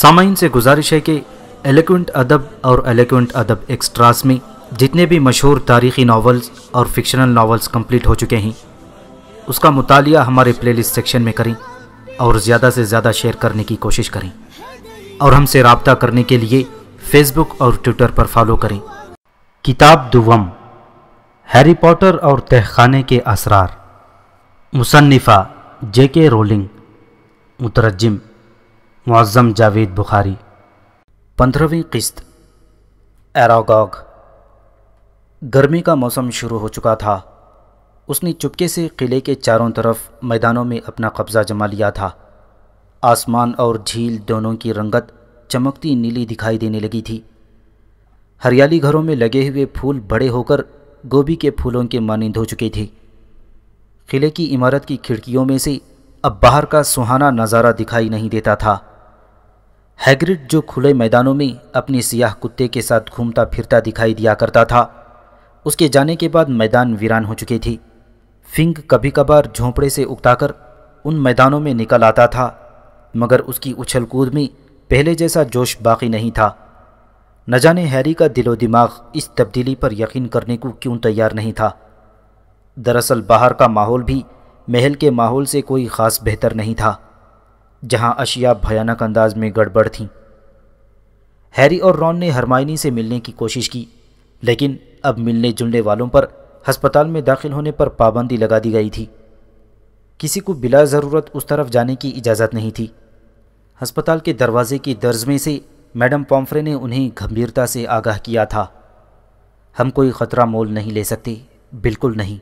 सामाइन से गुजारिश है कि एलिक्वेंट अदब और एलिक्वेंट अदब एक्स्ट्रास में जितने भी मशहूर तारीखी नावल्स और फिक्शनल नावल्स कंप्लीट हो चुके हैं उसका मुतालिया हमारे प्लेलिस्ट सेक्शन में करें और ज़्यादा से ज़्यादा शेयर करने की कोशिश करें और हमसे रबता करने के लिए फेसबुक और ट्विटर पर फॉलो करें किताब दुवम हैरी पॉटर और तहखाने के असरार मुसन्फ़ा जे के रोलिंग मुतरजम मुआज़म जावेद बुखारी पंद्रहवीं किस्त एरागॉग गर्मी का मौसम शुरू हो चुका था उसने चुपके से किले के चारों तरफ मैदानों में अपना कब्ज़ा जमा लिया था आसमान और झील दोनों की रंगत चमकती नीली दिखाई देने लगी थी हरियाली घरों में लगे हुए फूल बड़े होकर गोभी के फूलों के मानंद हो चुके थे किले की इमारत की खिड़कियों में से अब बाहर का सुहाना नज़ारा दिखाई नहीं देता था हैग्रिड जो खुले मैदानों में अपने सियाह कुत्ते के साथ घूमता फिरता दिखाई दिया करता था उसके जाने के बाद मैदान वीरान हो चुके थे फिंग कभी कभार झोंपड़े से उगताकर उन मैदानों में निकल आता था मगर उसकी उछल कूद में पहले जैसा जोश बाकी नहीं था न जाने हैरी का दिलो दिमाग इस तब्दीली पर यकीन करने को क्यों तैयार नहीं था दरअसल बाहर का माहौल भी महल के माहौल से कोई ख़ास बेहतर नहीं था जहां अशिया भयानक अंदाज में गड़बड़ थीं हैरी और रॉन ने हरमाइनी से मिलने की कोशिश की लेकिन अब मिलने जुलने वालों पर हस्पताल में दाखिल होने पर पाबंदी लगा दी गई थी किसी को बिला ज़रूरत उस तरफ जाने की इजाज़त नहीं थी अस्पताल के दरवाजे की दर्ज में से मैडम पॉम्फ्रे ने उन्हें गंभीरता से आगाह किया था हम कोई ख़तरा मोल नहीं ले सकते बिल्कुल नहीं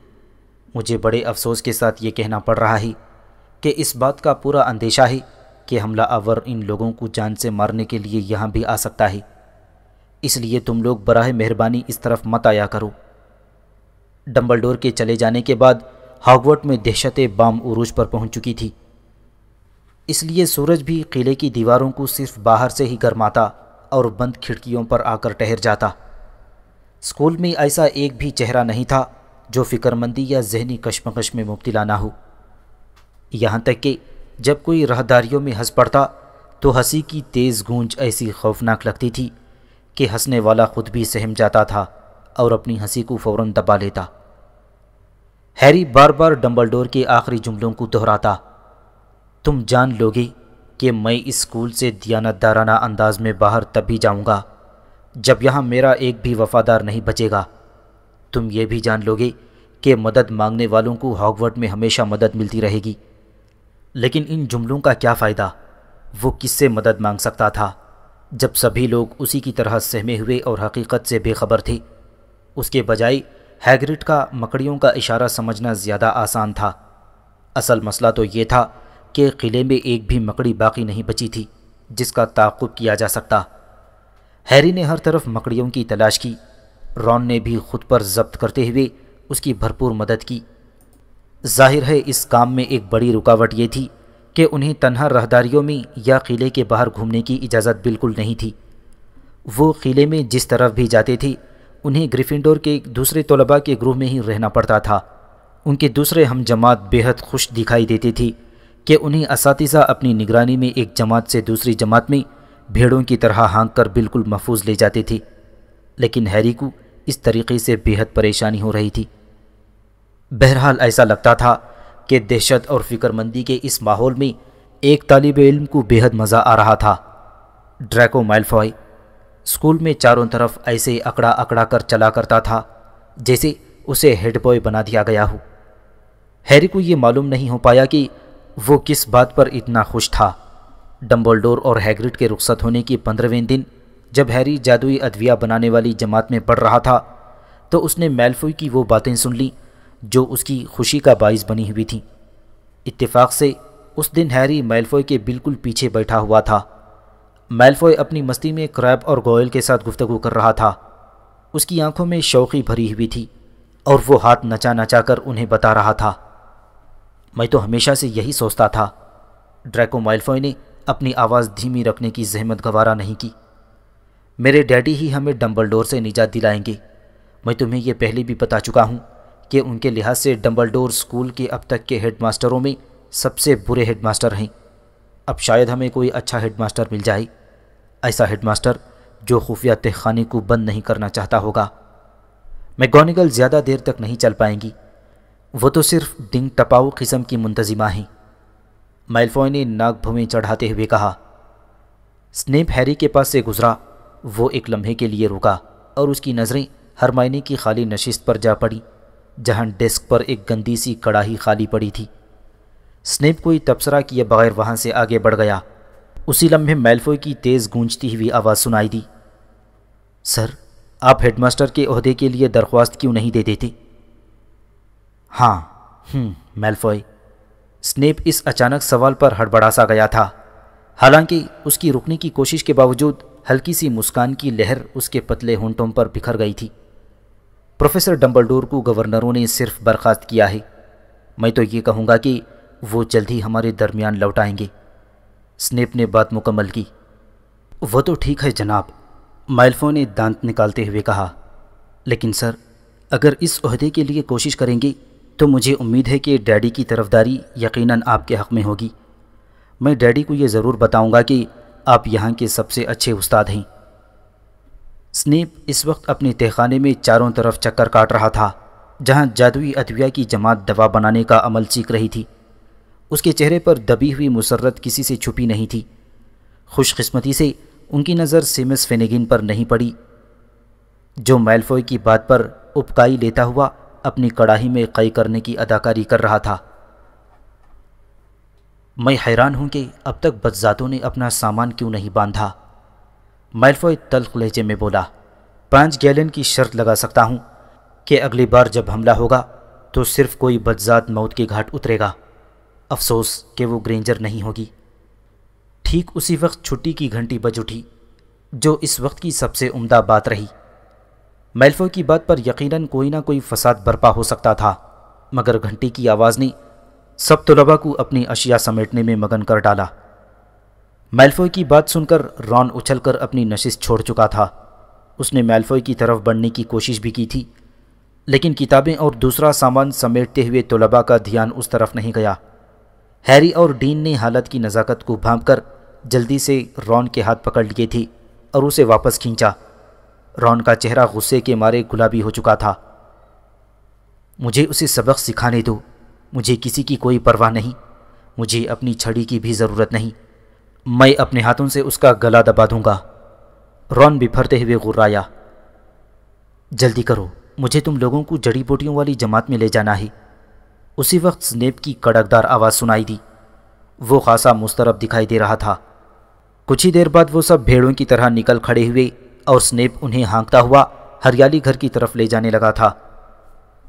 मुझे बड़े अफसोस के साथ ये कहना पड़ रहा है कि इस बात का पूरा अंदेशा है कि हमला आवर इन लोगों को जान से मारने के लिए यहाँ भी आ सकता है इसलिए तुम लोग बराह मेहरबानी इस तरफ मत आया करो डम्बलडोर के चले जाने के बाद हागवर्ट में दहशत बाम उरूज पर पहुंच चुकी थी इसलिए सूरज भी किले की दीवारों को सिर्फ बाहर से ही गर्माता और बंद खिड़कियों पर आकर ठहर जाता स्कूल में ऐसा एक भी चेहरा नहीं था जो फिक्रमंदी या जहनी कशमकश में मुबतला ना हो यहाँ तक कि जब कोई राहदारियों में हंस पड़ता तो हंसी की तेज़ गूंज ऐसी खौफनाक लगती थी कि हंसने वाला खुद भी सहम जाता था और अपनी हंसी को फौरन दबा लेता हैरी बार बार डम्बलडोर के आखिरी जुमलों को दोहराता तुम जान लोगे कि मैं इस स्कूल से दियानतदाराना अंदाज में बाहर तब भी जाऊंगा जब यहाँ मेरा एक भी वफादार नहीं बचेगा तुम ये भी जान लोगे कि मदद मांगने वालों को हॉगवर्ड में हमेशा मदद मिलती रहेगी लेकिन इन जुमलों का क्या फ़ायदा वो किससे मदद मांग सकता था जब सभी लोग उसी की तरह सहमे हुए और हकीकत से बेखबर थे उसके बजाय हैग्रिड का मकड़ियों का इशारा समझना ज़्यादा आसान था असल मसला तो ये था कि किले में एक भी मकड़ी बाकी नहीं बची थी जिसका ताकुब किया जा सकता हैरी ने हर तरफ मकड़ियों की तलाश की रॉन ने भी खुद पर जब्त करते हुए उसकी भरपूर मदद की जाहिर है इस काम में एक बड़ी रुकावट ये थी कि उन्हें तन्हा रहदारियों में या किले के बाहर घूमने की इजाज़त बिल्कुल नहीं थी वो किले में जिस तरफ भी जाते थे उन्हें ग्रिफिंडोर के दूसरे तलबा के ग्रुप में ही रहना पड़ता था उनके दूसरे हम जमात बेहद खुश दिखाई देती थी कि उन्हें इसातीजा अपनी निगरानी में एक जमात से दूसरी जमात में भेड़ों की तरह हाँक कर बिल्कुल महफूज ले जाते थे लेकिन हैरी को इस तरीके से बेहद परेशानी हो रही थी बहरहाल ऐसा लगता था कि दहशत और फिक्रमंदी के इस माहौल में एक तालब इल्म को बेहद मज़ा आ रहा था ड्रैको माइल्फॉय स्कूल में चारों तरफ ऐसे अकड़ा अकड़ा कर चला करता था जैसे उसे हेड बॉय बना दिया गया हो हैरी को ये मालूम नहीं हो पाया कि वो किस बात पर इतना खुश था डम्बलडोर और हैग्रिड के रुख्सत होने के पंद्रहवें दिन जब हैरी जादुई अदविया बनाने वाली जमात में पढ़ रहा था तो उसने मेलफोई की वो बातें सुन लीं जो उसकी खुशी का बायस बनी हुई थी इत्तेफाक से उस दिन हैरी मेलफॉय के बिल्कुल पीछे बैठा हुआ था मेलफॉय अपनी मस्ती में क्रैब और गोयल के साथ गुफ्तगु कर रहा था उसकी आंखों में शौकी भरी हुई थी और वो हाथ नचा नचा कर उन्हें बता रहा था मैं तो हमेशा से यही सोचता था ड्रैको मेलफॉय ने अपनी आवाज़ धीमी रखने की जहमत गवारा नहीं की मेरे डैडी ही हमें डम्बल से निजात दिलाएंगे मैं तुम्हें यह पहले भी बता चुका हूँ कि उनके लिहाज से डम्बलडोर स्कूल के अब तक के हेडमास्टरों में सबसे बुरे हेडमास्टर हैं अब शायद हमें कोई अच्छा हेडमास्टर मिल जाए ऐसा हेडमास्टर जो खुफिया तहखाने को बंद नहीं करना चाहता होगा मैगोनिगल ज़्यादा देर तक नहीं चल पाएंगी वो तो सिर्फ डिंग टपाऊ किस्म की मुंतजिमा हैं माइलफॉय ने नाग भूमि चढ़ाते हुए कहा स्नेप हैरी के पास से गुजरा वो एक लम्हे के लिए रुका और उसकी नज़रें हर की खाली नशिस्त पर जा पड़ी जहां डेस्क पर एक गंदी सी कड़ाही खाली पड़ी थी स्नेप कोई तबसरा किए बगैर वहां से आगे बढ़ गया उसी लम्हे मेलफोई की तेज़ गूंजती हुई आवाज़ सुनाई दी सर आप हेडमास्टर के अहदे के लिए दरख्वास्त क्यों नहीं दे देते हाँ मेलफॉय हम्म, स्नेप इस अचानक सवाल पर हड़बड़ा सा गया था हालांकि उसकी रुकने की कोशिश के बावजूद हल्की सी मुस्कान की लहर उसके पतले होंटों पर बिखर गई थी प्रोफेसर डम्बलडोर को गवर्नरों ने सिर्फ बर्खास्त किया है मैं तो ये कहूँगा कि वो जल्द ही हमारे दरमियान लौट आएंगे स्नेप ने बात मुकम्मल की वो तो ठीक है जनाब माइल्फो ने दांत निकालते हुए कहा लेकिन सर अगर इस अहदे के लिए कोशिश करेंगे तो मुझे उम्मीद है कि डैडी की तरफदारी यकीनन आपके हक़ में होगी मैं डैडी को ये ज़रूर बताऊंगा कि आप यहाँ के सबसे अच्छे उस्ताद हैं स्नीप इस वक्त अपने तहखाने में चारों तरफ चक्कर काट रहा था जहां जादुई अदविया की जमात दवा बनाने का अमल सीख रही थी उसके चेहरे पर दबी हुई मुसरत किसी से छुपी नहीं थी खुशकस्मती से उनकी नज़र सेमस फेनेगिन पर नहीं पड़ी जो मैलफोय की बात पर उपकाई लेता हुआ अपनी कड़ाही में कई करने की अदाकारी कर रहा था मैं हैरान हूं कि अब तक बदजातों ने अपना सामान क्यों नहीं बांधा मालफॉय तल्ख लहजे में बोला पांच गैलन की शर्त लगा सकता हूँ कि अगली बार जब हमला होगा तो सिर्फ कोई बदजात मौत के घाट उतरेगा अफसोस कि वो ग्रेंजर नहीं होगी ठीक उसी वक्त छुट्टी की घंटी बज उठी जो इस वक्त की सबसे उम्दा बात रही मैलफो की बात पर यकीनन कोई ना कोई फसाद बर्पा हो सकता था मगर घंटी की आवाज़ ने सब तलबा को अपनी अशिया समेटने में मगन कर डाला मेल्फॉय की बात सुनकर रॉन उछलकर अपनी नशिश छोड़ चुका था उसने मेल्फॉय की तरफ बढ़ने की कोशिश भी की थी लेकिन किताबें और दूसरा सामान समेटते हुए तलबा का ध्यान उस तरफ नहीं गया हैरी और डीन ने हालत की नज़ाकत को भांप जल्दी से रॉन के हाथ पकड़ लिए थी और उसे वापस खींचा रॉन का चेहरा गुस्से के मारे गुलाबी हो चुका था मुझे उसे सबक सिखाने दो मुझे किसी की कोई परवाह नहीं मुझे अपनी छड़ी की भी ज़रूरत नहीं मैं अपने हाथों से उसका गला दबा दूंगा रॉन बिफरते हुए गुर्राया जल्दी करो मुझे तुम लोगों को जड़ी बूटियों वाली जमात में ले जाना है उसी वक्त स्नेप की कड़कदार आवाज़ सुनाई दी वो खासा मुस्तरब दिखाई दे रहा था कुछ ही देर बाद वो सब भेड़ों की तरह निकल खड़े हुए और स्नेप उन्हें हाँकता हुआ हरियाली घर की तरफ ले जाने लगा था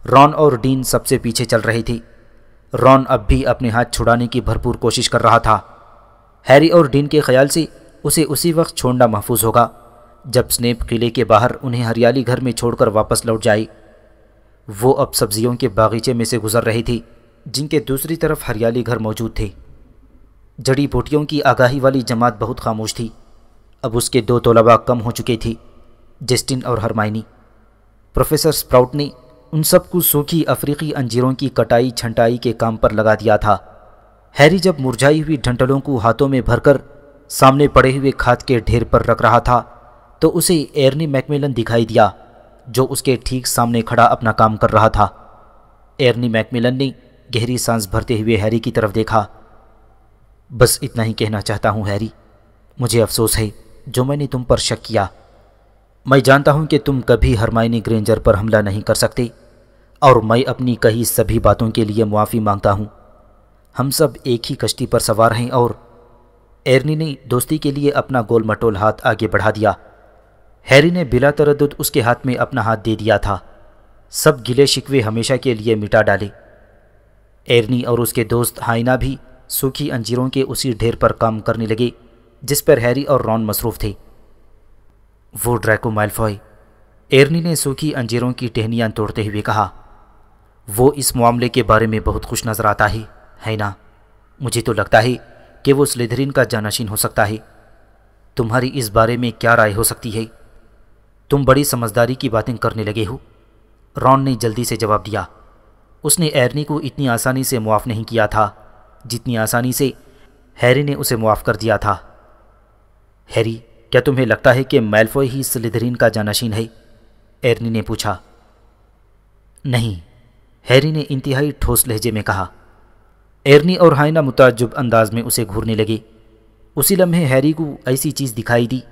रॉन और डीन सबसे पीछे चल रहे थे रॉन अब भी अपने हाथ छुड़ाने की भरपूर कोशिश कर रहा था हैरी और डीन के ख्याल से उसे उसी वक्त छोड़ना महफूज होगा जब स्नेप किले के बाहर उन्हें हरियाली घर में छोड़कर वापस लौट जाए वो अब सब्जियों के बागीचे में से गुजर रही थी जिनके दूसरी तरफ हरियाली घर मौजूद थे जड़ी बूटियों की आगाही वाली जमात बहुत खामोश थी अब उसके दो तलबा कम हो चुके थे जस्टिन और हरमाइनी प्रोफेसर स्प्राउट ने उन सबको सूखी अफ्रीकी अंजीरों की कटाई छंटाई के काम पर लगा दिया था हैरी जब मुरझाई हुई ढंटलों को हाथों में भरकर सामने पड़े हुए खाद के ढेर पर रख रहा था तो उसे एर्नी मैकमेलन दिखाई दिया जो उसके ठीक सामने खड़ा अपना काम कर रहा था एर्नी मैकमेलन ने गहरी सांस भरते हुए हैरी की तरफ देखा बस इतना ही कहना चाहता हूँ हैरी मुझे अफसोस है जो मैंने तुम पर शक किया मैं जानता हूँ कि तुम कभी हरमाइनी ग्रेंजर पर हमला नहीं कर सकते और मैं अपनी कही सभी बातों के लिए मुआफ़ी मांगता हूँ हम सब एक ही कश्ती पर सवार हैं और एरनी ने दोस्ती के लिए अपना गोल मटोल हाथ आगे बढ़ा दिया हैरी ने बिला तरद उसके हाथ में अपना हाथ दे दिया था सब गिले शिकवे हमेशा के लिए मिटा डाले एरनी और उसके दोस्त हाइना भी सूखी अंजीरों के उसी ढेर पर काम करने लगे जिस पर हैरी और रॉन मसरूफ़ थे वो ड्रैको माइल्फॉय एरनी ने सूखी अंजीरों की टहनियाँ तोड़ते हुए कहा वो इस मामले के बारे में बहुत खुश नज़र आता है है ना मुझे तो लगता है कि वो स्लेधरिन का जानशीन हो सकता है तुम्हारी इस बारे में क्या राय हो सकती है तुम बड़ी समझदारी की बातें करने लगे हो रॉन ने जल्दी से जवाब दिया उसने एरनी को इतनी आसानी से मुआफ़ नहीं किया था जितनी आसानी से हैरी ने उसे मुआफ़ कर दिया था हैरी क्या तुम्हें लगता है कि मेल्फॉय ही स्लिधरीन का जानशीन है एरनी ने पूछा नहीं हैरी ने इंतहाई ठोस लहजे में कहा एरनी और हाइना मुताजुब अंदाज में उसे घूरने लगे उसी लम्हे हैरी को ऐसी चीज़ दिखाई दी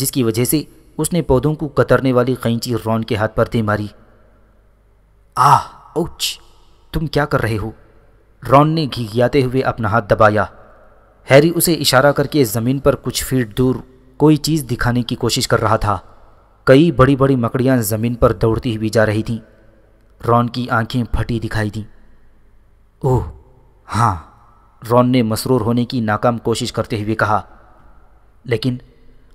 जिसकी वजह से उसने पौधों को कतरने वाली कैंची रॉन के हाथ पर दे मारी आह ओच तुम क्या कर रहे हो रॉन ने घिघियाते हुए अपना हाथ दबाया हैरी उसे इशारा करके ज़मीन पर कुछ फीट दूर कोई चीज़ दिखाने की कोशिश कर रहा था कई बड़ी बड़ी मकड़ियाँ ज़मीन पर दौड़ती हुई जा रही थीं रॉन की आंखें फटी दिखाई दीं ओह हाँ रॉन ने मसरूर होने की नाकाम कोशिश करते हुए कहा लेकिन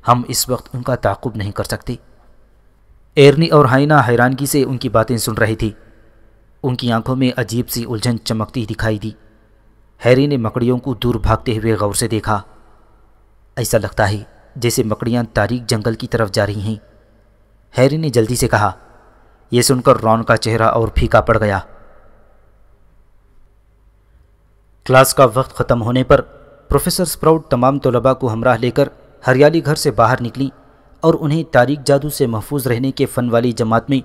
हम इस वक्त उनका ताकुब नहीं कर सकते एरनी और हाइना हैरानगी से उनकी बातें सुन रही थी उनकी आंखों में अजीब सी उलझन चमकती दिखाई दी हैरी ने मकड़ियों को दूर भागते हुए गौर से देखा ऐसा लगता है जैसे मकड़ियाँ तारीख जंगल की तरफ जा रही हैं हैरी ने जल्दी से कहा यह सुनकर रॉन का चेहरा और फीका पड़ गया क्लास का वक्त ख़त्म होने पर प्रोफेसर स्प्राउट तमाम तलबा को हमराह लेकर हरियाली घर से बाहर निकली और उन्हें तारीख जादू से महफूज रहने के फ़न वाली जमात में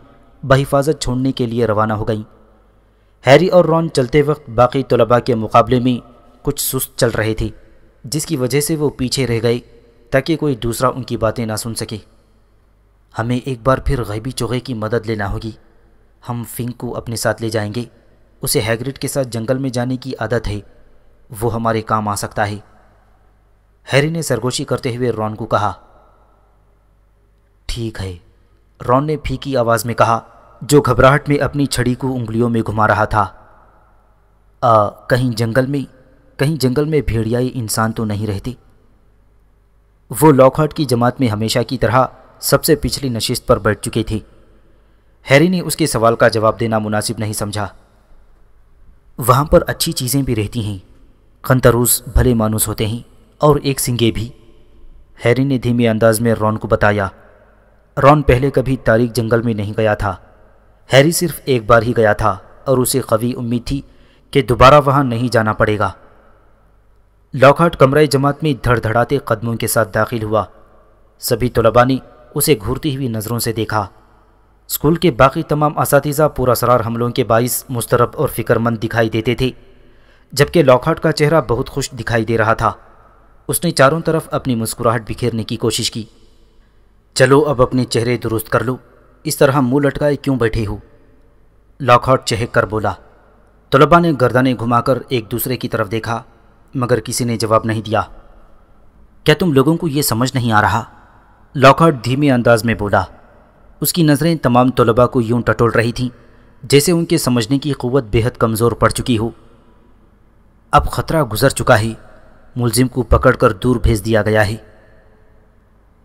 बहिफाजत छोड़ने के लिए रवाना हो गईं हैरी और रॉन चलते वक्त बाकी तलबा के मुकाबले में कुछ सुस्त चल रहे थे जिसकी वजह से वो पीछे रह गए ताकि कोई दूसरा उनकी बातें ना सुन सके हमें एक बार फिर गैबी चोगे की मदद लेना होगी हम फिंक को अपने साथ ले जाएंगे उसे हैग्रिड के साथ जंगल में जाने की आदत है वो हमारे काम आ सकता है हैरी ने सरगोशी करते हुए रॉन को कहा ठीक है रॉन ने फीकी आवाज़ में कहा जो घबराहट में अपनी छड़ी को उंगलियों में घुमा रहा था आ, कहीं जंगल में कहीं जंगल में भेड़ियाई इंसान तो नहीं रहते वो लॉकहार्ट की जमात में हमेशा की तरह सबसे पिछली नशिस्त पर बैठ चुके थी हैरी ने उसके सवाल का जवाब देना मुनासिब नहीं समझा वहाँ पर अच्छी चीज़ें भी रहती हैं खंतरूस भले मानूस होते हैं और एक सिंगे भी हैरी ने धीमे अंदाज में रॉन को बताया रॉन पहले कभी तारीख जंगल में नहीं गया था हैरी सिर्फ एक बार ही गया था और उसे कवी उम्मीद थी कि दोबारा वहाँ नहीं जाना पड़ेगा लॉकहार्ट कमरा जमात में धड़धड़ाते कदमों के साथ दाखिल हुआ सभी तलबा ने उसे घूरती हुई नज़रों से देखा स्कूल के बाकी तमाम इस पुरसरार हमलों के बायस मुस्तरब और फिक्रमंद दिखाई देते थे जबकि लॉकहार्ट का चेहरा बहुत खुश दिखाई दे रहा था उसने चारों तरफ अपनी मुस्कुराहट बिखेरने की कोशिश की चलो अब अपने चेहरे दुरुस्त कर लो इस तरह मुंह लटकाए क्यों बैठे हो लॉकहार्ट चहक कर बोला तलबा ने गर्दनें घुमाकर एक दूसरे की तरफ देखा मगर किसी ने जवाब नहीं दिया क्या तुम लोगों को ये समझ नहीं आ रहा लॉकहार्ट धीमे अंदाज में बोला उसकी नज़रें तमाम तलबा को यूं टटोल रही थीं जैसे उनके समझने की क़वत बेहद कमज़ोर पड़ चुकी हो अब ख़तरा गुजर चुका है मुलजिम को पकड़कर दूर भेज दिया गया है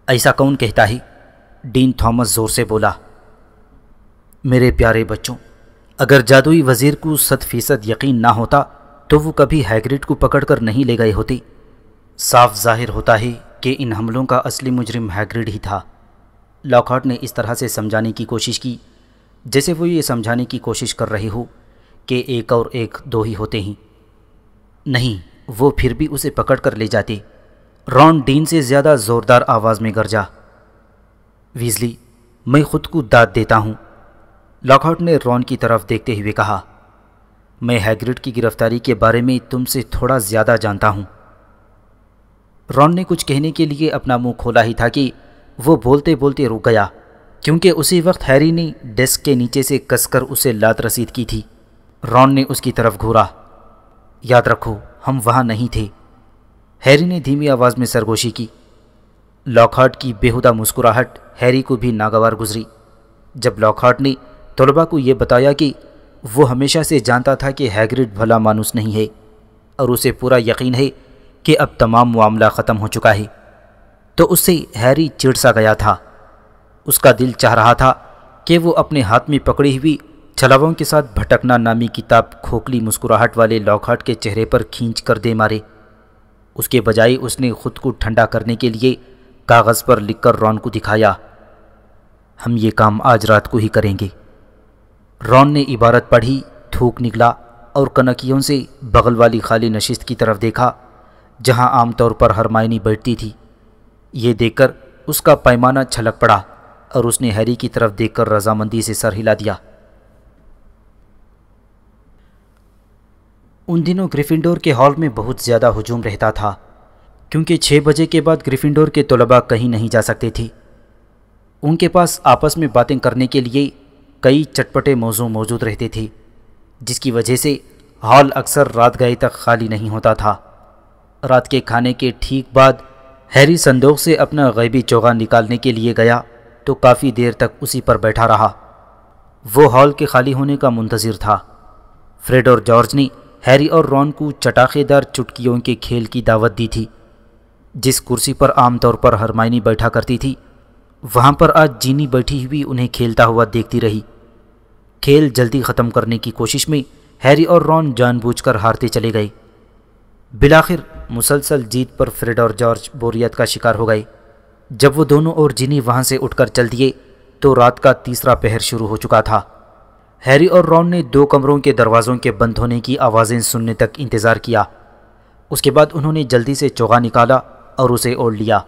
ऐसा कौन कहता है डीन थॉमस ज़ोर से बोला मेरे प्यारे बच्चों अगर जादुई वज़ीर को सत फ़ीसद यकीन ना होता तो वो कभी हैग्रिड को पकड़कर नहीं ले गए होते साफ जाहिर होता है कि इन हमलों का असली मुजरिम हैग्रिड ही था लॉकहार्ट ने इस तरह से समझाने की कोशिश की जैसे वो ये समझाने की कोशिश कर रही हो कि एक और एक दो ही होते हैं नहीं वो फिर भी उसे पकड़ कर ले जाते रॉन डीन से ज़्यादा ज़ोरदार आवाज़ में गरजा वीजली मैं खुद को दाद देता हूँ लॉकआउट ने रॉन की तरफ देखते हुए कहा मैं हैग्रिड की गिरफ्तारी के बारे में तुमसे थोड़ा ज़्यादा जानता हूँ रॉन ने कुछ कहने के लिए अपना मुंह खोला ही था कि वो बोलते बोलते रुक गया क्योंकि उसी वक्त हैरी ने डेस्क के नीचे से कसकर उसे लात रसीद की थी रॉन ने उसकी तरफ घूरा याद रखो हम वहाँ नहीं थे हैरी ने धीमी आवाज़ में सरगोशी की लॉकहार्ट की बेहुदा मुस्कुराहट हैरी को भी नागवार गुजरी जब लॉकहार्ट ने तलबा को यह बताया कि वो हमेशा से जानता था कि हैग्रिड भला मानूस नहीं है और उसे पूरा यकीन है कि अब तमाम मामला ख़त्म हो चुका है तो उससे हैरी चिड़ सा गया था उसका दिल चाह रहा था कि वो अपने हाथ में पकड़ी हुई छलावों के साथ भटकना नामी किताब खोखली मुस्कुराहट वाले लॉकहार्ट के चेहरे पर खींच कर दे मारे उसके बजाय उसने खुद को ठंडा करने के लिए कागज़ पर लिखकर रॉन को दिखाया हम ये काम आज रात को ही करेंगे रॉन ने इबारत पढ़ी थूक निकला और कनकियों से बगल वाली खाली नशिस्त की तरफ देखा जहां आमतौर पर हरमायनी बैठती थी ये देखकर उसका पैमाना छलक पड़ा और उसने हैरी की तरफ देखकर रजामंदी से सर हिला दिया उन दिनों ग्रिफिंडोर के हॉल में बहुत ज़्यादा हजूम रहता था क्योंकि छः बजे के बाद ग्रिफिंडोर के तलबा कहीं नहीं जा सकते थे उनके पास आपस में बातें करने के लिए कई चटपटे मौजू मौजूद रहते थे जिसकी वजह से हॉल अक्सर रात गए तक खाली नहीं होता था रात के खाने के ठीक बाद हैरी संदोख से अपना गैबी चौगा निकालने के लिए गया तो काफ़ी देर तक उसी पर बैठा रहा वो हॉल के खाली होने का मुंतज़र था फ्रेड और जॉर्ज ने हैरी और रॉन को चटाखेदार चुटकियों के खेल की दावत दी थी जिस कुर्सी पर आमतौर पर हरमाइनी बैठा करती थी वहाँ पर आज जीनी बैठी हुई उन्हें खेलता हुआ देखती रही खेल जल्दी ख़त्म करने की कोशिश में हैरी और रॉन जानबूझकर हारते चले गए बिलाखिर मुसलसल जीत पर फ्रेड और जॉर्ज बोरियत का शिकार हो गए जब वो दोनों और जिनी वहाँ से उठकर चल दिए तो रात का तीसरा पहर शुरू हो चुका था हैरी और रॉन ने दो कमरों के दरवाज़ों के बंद होने की आवाज़ें सुनने तक इंतज़ार किया उसके बाद उन्होंने जल्दी से चौगा निकाला और उसे ओढ़ लिया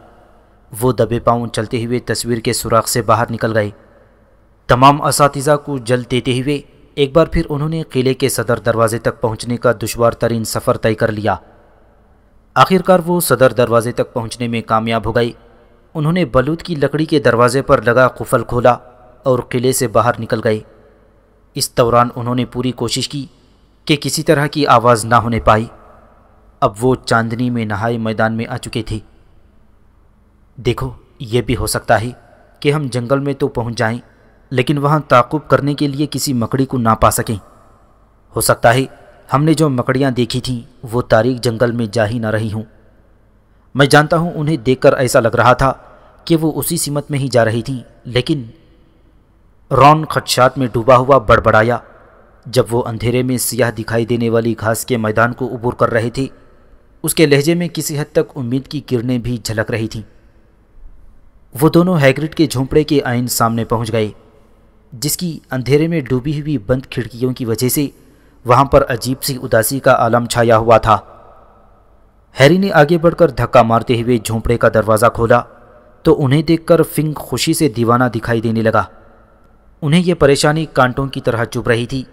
वो दबे पाँव चलते हुए तस्वीर के सुराख से बाहर निकल गए तमाम इस को जल देते हुए एक बार फिर उन्होंने किले के सदर दरवाजे तक पहुंचने का दुशवार तरीन सफ़र तय कर लिया आखिरकार वो सदर दरवाजे तक पहुंचने में कामयाब हो गई उन्होंने बलूद की लकड़ी के दरवाजे पर लगा कुफल खोला और किले से बाहर निकल गए इस दौरान उन्होंने पूरी कोशिश की कि किसी तरह की आवाज़ ना होने पाई अब वो चांदनी में नहाए मैदान में आ चुके थे देखो ये भी हो सकता है कि हम जंगल में तो पहुंच जाएं, लेकिन वहां ताकुब करने के लिए किसी मकड़ी को ना पा सकें हो सकता है हमने जो मकड़ियाँ देखी थीं वो तारीख जंगल में जा ही ना रही हूँ मैं जानता हूँ उन्हें देखकर ऐसा लग रहा था कि वो उसी सीमत में ही जा रही थीं लेकिन रॉन खदशात में डूबा हुआ बड़बड़ाया जब वो अंधेरे में सियाह दिखाई देने वाली घास के मैदान को उबूर कर रहे थे उसके लहजे में किसी हद तक उम्मीद की किरणें भी झलक रही थीं वो दोनों हैग्रिड के झोंपड़े के आइन सामने पहुंच गए जिसकी अंधेरे में डूबी हुई बंद खिड़कियों की वजह से वहां पर अजीब सी उदासी का आलम छाया हुआ था हैरी ने आगे बढ़कर धक्का मारते हुए झोंपड़े का दरवाज़ा खोला तो उन्हें देखकर फिंक खुशी से दीवाना दिखाई देने लगा उन्हें यह परेशानी कांटों की तरह चुप रही थी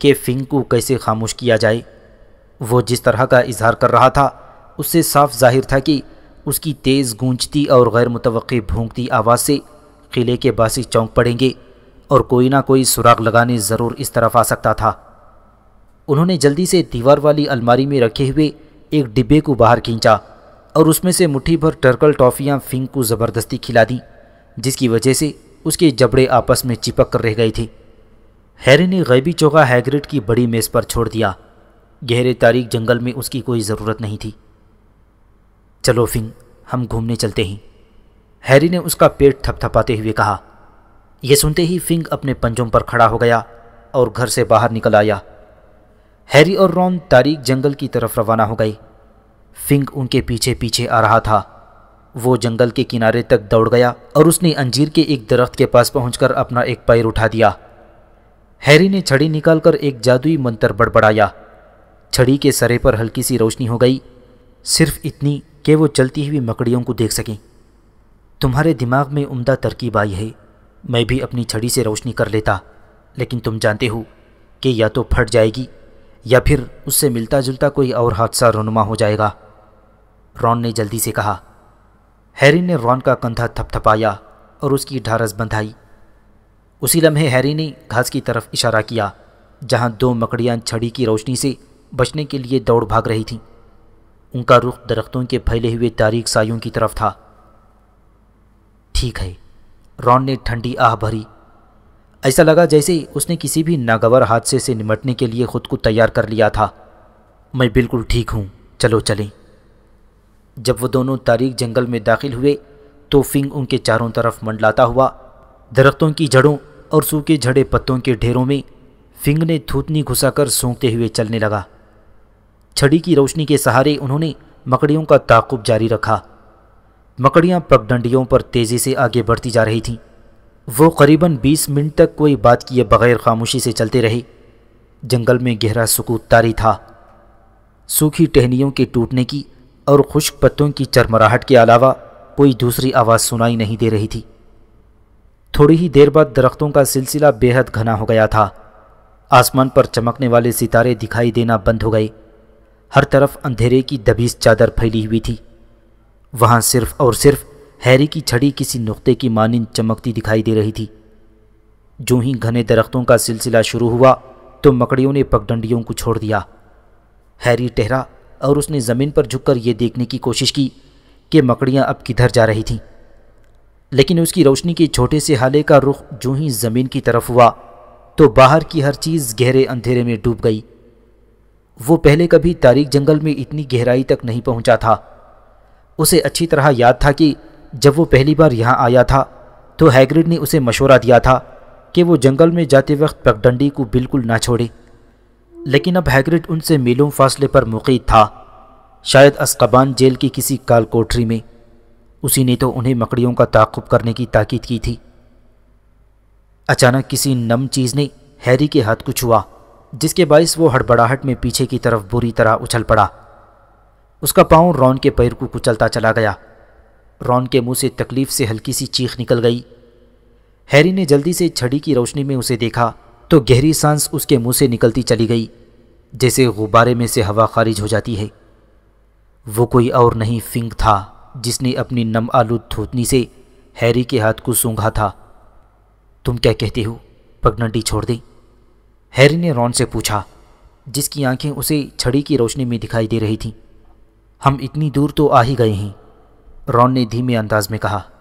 कि फिंक को कैसे खामोश किया जाए वो जिस तरह का इजहार कर रहा था उससे साफ जाहिर था कि उसकी तेज़ गूंजती और गैर मुतव भूंगती आवाज़ से किले के बासी चौंक पड़ेंगे और कोई ना कोई सुराग लगाने ज़रूर इस तरफ आ सकता था उन्होंने जल्दी से दीवार वाली अलमारी में रखे हुए एक डिब्बे को बाहर खींचा और उसमें से मुट्ठी भर टर्कल टॉफ़ियाँ फिंक को ज़बरदस्ती खिला दी जिसकी वजह से उसके जबड़े आपस में चिपक कर रह गए थे हैरी ने गैबी चौका हैग्रिड की बड़ी मेज़ पर छोड़ दिया गहरे तारीख जंगल में उसकी कोई ज़रूरत नहीं थी चलो फिंग हम घूमने चलते हैं हैरी ने उसका पेट थपथपाते हुए कहा यह सुनते ही फिंग अपने पंजों पर खड़ा हो गया और घर से बाहर निकल आया हैरी और रॉन तारीख जंगल की तरफ रवाना हो गए फिंग उनके पीछे पीछे आ रहा था वो जंगल के किनारे तक दौड़ गया और उसने अंजीर के एक दरख्त के पास पहुंचकर अपना एक पैर उठा दिया हैरी ने छड़ी निकालकर एक जादुई मंत्र बड़बड़ाया छड़ी के सरे पर हल्की सी रोशनी हो गई सिर्फ इतनी कि वो चलती हुई मकड़ियों को देख सकें तुम्हारे दिमाग में उम्दा तरकीब आई है मैं भी अपनी छड़ी से रोशनी कर लेता लेकिन तुम जानते हो कि या तो फट जाएगी या फिर उससे मिलता जुलता कोई और हादसा रोनुमा हो जाएगा रॉन ने जल्दी से कहा हैरी ने रॉन का कंधा थपथपाया और उसकी ढारस बंधाई उसी लम्हे हैरी ने घास की तरफ इशारा किया जहां दो मकड़ियां छड़ी की रोशनी से बचने के लिए दौड़ भाग रही थीं उनका रुख दरख्तों के फैले हुए तारीख सायों की तरफ था ठीक है रॉन ने ठंडी आह भरी ऐसा लगा जैसे उसने किसी भी नागवर हादसे से निमटने के लिए खुद को तैयार कर लिया था मैं बिल्कुल ठीक हूँ चलो चलें जब वो दोनों तारीख जंगल में दाखिल हुए तो फिंग उनके चारों तरफ मंडलाता हुआ दरख्तों की जड़ों और सूखे झड़े पत्तों के ढेरों में फिंग ने थूतनी घुसाकर सूंघते हुए चलने लगा छड़ी की रोशनी के सहारे उन्होंने मकड़ियों का ताकुब जारी रखा मकड़ियाँ पगडंडियों पर तेज़ी से आगे बढ़ती जा रही थीं वो करीबन बीस मिनट तक कोई बात किए बगैर खामोशी से चलते रहे जंगल में गहरा सुकूत तारी था सूखी टहनियों के टूटने की और खुश्क पत्तों की चरमराहट के अलावा कोई दूसरी आवाज़ सुनाई नहीं दे रही थी थोड़ी ही देर बाद दरख्तों का सिलसिला बेहद घना हो गया था आसमान पर चमकने वाले सितारे दिखाई देना बंद हो गए हर तरफ अंधेरे की दबीस चादर फैली हुई थी वहाँ सिर्फ और सिर्फ हैरी की छड़ी किसी नुक्ते की मानिंद चमकती दिखाई दे रही थी जो ही घने दरख्तों का सिलसिला शुरू हुआ तो मकड़ियों ने पगडंडियों को छोड़ दिया हैरी ठहरा और उसने ज़मीन पर झुककर यह देखने की कोशिश की कि मकड़ियाँ अब किधर जा रही थीं लेकिन उसकी रोशनी के छोटे से हाले का रुख जो ही ज़मीन की तरफ हुआ तो बाहर की हर चीज़ गहरे अंधेरे में डूब गई वो पहले कभी तारीख जंगल में इतनी गहराई तक नहीं पहुंचा था उसे अच्छी तरह याद था कि जब वो पहली बार यहाँ आया था तो हैग्रिड ने उसे मशवरा दिया था कि वो जंगल में जाते वक्त पगडंडी को बिल्कुल ना छोड़े लेकिन अब हैग्रिड उनसे मीलों फासले पर मुकीद था शायद अस्कबान जेल की किसी काल कोठरी में उसी ने तो उन्हें मकड़ियों का ताकुब करने की ताकीद की थी अचानक किसी नम चीज़ ने हैरी के हाथ को छुआ जिसके बायस वो हड़बड़ाहट में पीछे की तरफ बुरी तरह उछल पड़ा उसका पाँव रॉन के पैर को कुचलता चला गया रॉन के मुंह से तकलीफ से हल्की सी चीख निकल गई हैरी ने जल्दी से छड़ी की रोशनी में उसे देखा तो गहरी सांस उसके मुंह से निकलती चली गई जैसे गुब्बारे में से हवा खारिज हो जाती है वो कोई और नहीं फिंग था जिसने अपनी नम आलू थूतनी से हैरी के हाथ को सूंघा था तुम क्या कहते हो पगनंडी छोड़ दें हैरी ने रॉन से पूछा जिसकी आंखें उसे छड़ी की रोशनी में दिखाई दे रही थीं हम इतनी दूर तो आ ही गए हैं रॉन ने धीमे अंदाज में कहा